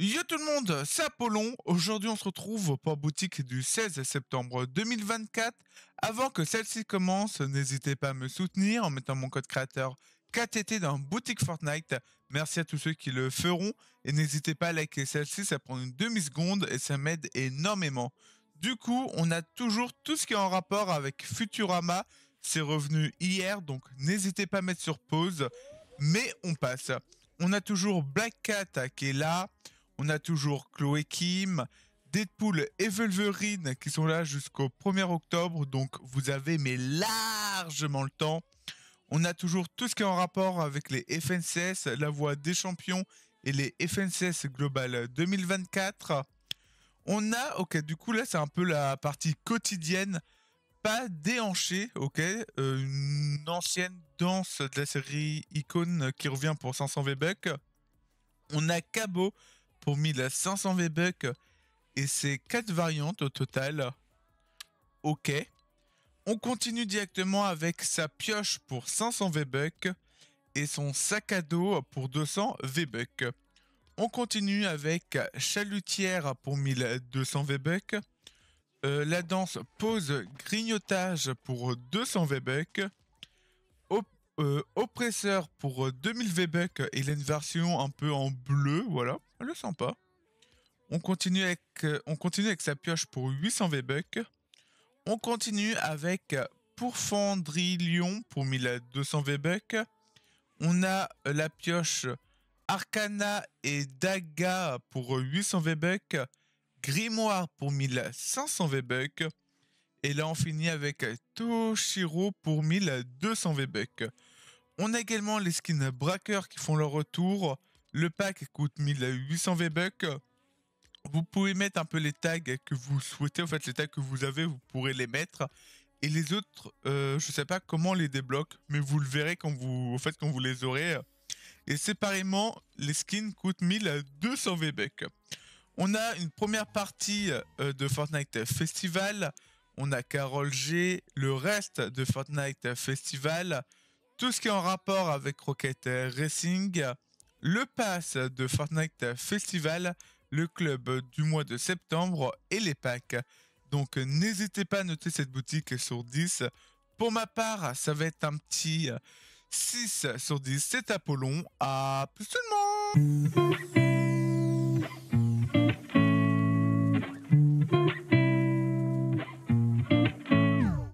Yo tout le monde, c'est Apollon. Aujourd'hui, on se retrouve pour boutique du 16 septembre 2024. Avant que celle-ci commence, n'hésitez pas à me soutenir en mettant mon code créateur KTT dans boutique Fortnite. Merci à tous ceux qui le feront et n'hésitez pas à liker celle-ci, ça prend une demi-seconde et ça m'aide énormément. Du coup, on a toujours tout ce qui est en rapport avec Futurama. C'est revenu hier, donc n'hésitez pas à mettre sur pause. Mais on passe. On a toujours Black Cat qui est là. On a toujours Chloé Kim, Deadpool et Wolverine qui sont là jusqu'au 1er octobre, donc vous avez mais largement le temps. On a toujours tout ce qui est en rapport avec les FNCS, la Voix des champions et les FNCS Global 2024. On a, ok, du coup là c'est un peu la partie quotidienne, pas déhanchée, ok, euh, une ancienne danse de la série Icon qui revient pour 500 V-Bucks. On a cabot. 1500 v et ses quatre variantes au total. Ok. On continue directement avec sa pioche pour 500 v et son sac à dos pour 200 v On continue avec chalutière pour 1200 v euh, la danse pose grignotage pour 200 v euh, oppresseur pour 2000 euh, V-Bucks. Il a une version un peu en bleu, voilà. Elle est sympa. On continue avec, euh, on continue avec sa pioche pour 800 V-Bucks. On continue avec Lion pour 1200 V-Bucks. On a la pioche Arcana et Daga pour 800 v Grimoire pour 1500 V-Bucks. Et là, on finit avec euh, Toshiro pour 1200 V-Bucks. On a également les skins Braqueurs qui font leur retour. Le pack coûte 1800 V-Bucks. Vous pouvez mettre un peu les tags que vous souhaitez. En fait, les tags que vous avez, vous pourrez les mettre. Et les autres, euh, je ne sais pas comment on les débloque, mais vous le verrez quand vous, en fait, quand vous les aurez. Et séparément, les skins coûtent 1200 V-Bucks. On a une première partie euh, de Fortnite Festival on a Carol G, le reste de Fortnite Festival, tout ce qui est en rapport avec Rocket Racing, le pass de Fortnite Festival, le club du mois de septembre et les packs. Donc n'hésitez pas à noter cette boutique sur 10. Pour ma part, ça va être un petit 6 sur 10. C'est Apollon. À plus tout le monde